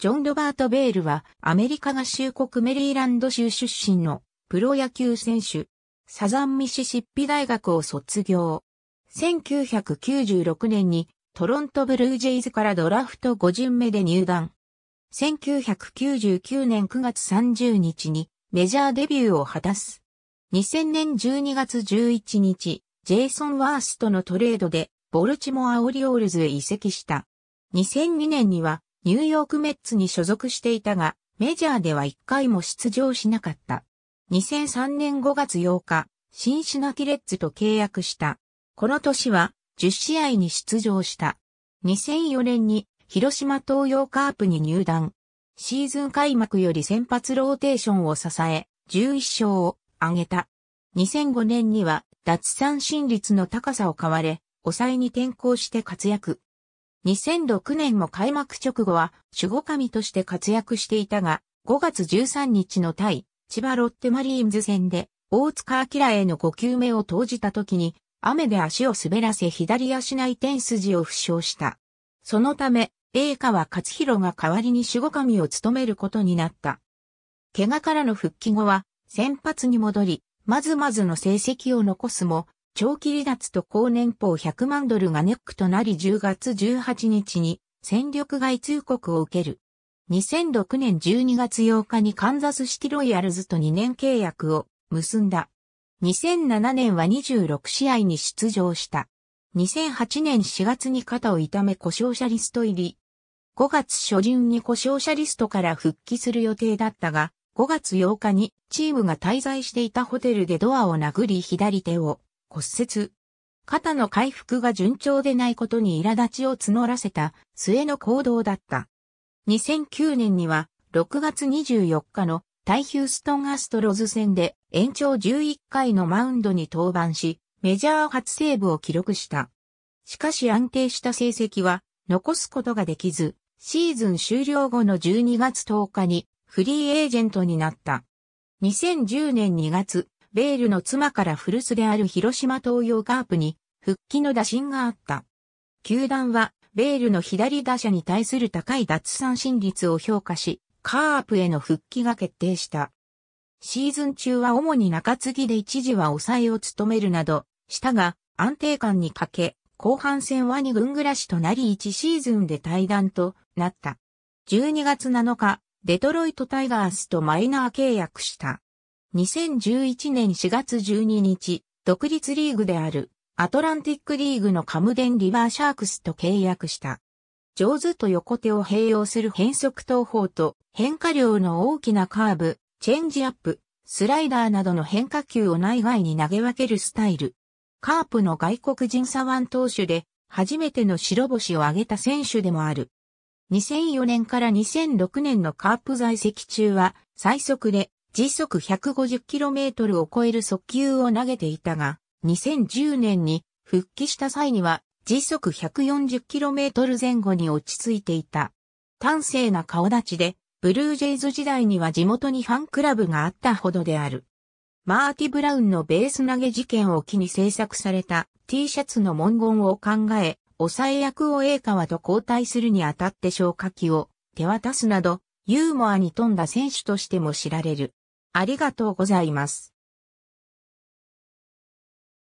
ジョン・ロバート・ベールはアメリカ合衆国メリーランド州出身のプロ野球選手。サザンミシシッピ大学を卒業。1996年にトロントブルージェイズからドラフト5巡目で入団。1999年9月30日にメジャーデビューを果たす。2000年12月11日、ジェイソン・ワースとのトレードでボルチモア・オリオールズへ移籍した。2002年にはニューヨークメッツに所属していたが、メジャーでは1回も出場しなかった。2003年5月8日、シンシナティレッツと契約した。この年は10試合に出場した。2004年に広島東洋カープに入団。シーズン開幕より先発ローテーションを支え、11勝を挙げた。2005年には脱三振率の高さを買われ、抑えに転向して活躍。2006年も開幕直後は守護神として活躍していたが、5月13日の対千葉ロッテマリーンズ戦で大塚明への5球目を投じた時に雨で足を滑らせ左足内転筋を負傷した。そのため、栄川勝弘が代わりに守護神を務めることになった。怪我からの復帰後は先発に戻り、まずまずの成績を残すも、長期離脱と高年俸100万ドルがネックとなり10月18日に戦力外通告を受ける。2006年12月8日にカンザスシティロイヤルズと2年契約を結んだ。2007年は26試合に出場した。2008年4月に肩を痛め故障者リスト入り。5月初旬に故障者リストから復帰する予定だったが、5月8日にチームが滞在していたホテルでドアを殴り左手を骨折。肩の回復が順調でないことに苛立ちを募らせた末の行動だった。2009年には6月24日の対ヒューストンアストロズ戦で延長11回のマウンドに登板し、メジャー初セーブを記録した。しかし安定した成績は残すことができず、シーズン終了後の12月10日にフリーエージェントになった。2010年2月、レールの妻から古巣である広島東洋カープに復帰の打診があった。球団は、ベールの左打者に対する高い奪三振率を評価し、カープへの復帰が決定した。シーズン中は主に中継ぎで一時は抑えを務めるなど、したが、安定感に欠け、後半戦は2軍暮らしとなり1シーズンで退団となった。12月7日、デトロイトタイガースとマイナー契約した。2011年4月12日、独立リーグであるアトランティックリーグのカムデンリバーシャークスと契約した。上手と横手を併用する変速投法と変化量の大きなカーブ、チェンジアップ、スライダーなどの変化球を内外に投げ分けるスタイル。カープの外国人左腕投手で初めての白星を挙げた選手でもある。2004年から2006年のカープ在籍中は最速で時速 150km を超える速球を投げていたが、2010年に復帰した際には時速 140km 前後に落ち着いていた。端正な顔立ちで、ブルージェイズ時代には地元にファンクラブがあったほどである。マーティ・ブラウンのベース投げ事件を機に制作された T シャツの文言を考え、抑え役を栄川と交代するにあたって消火器を手渡すなど、ユーモアに富んだ選手としても知られる。ありがとうございます。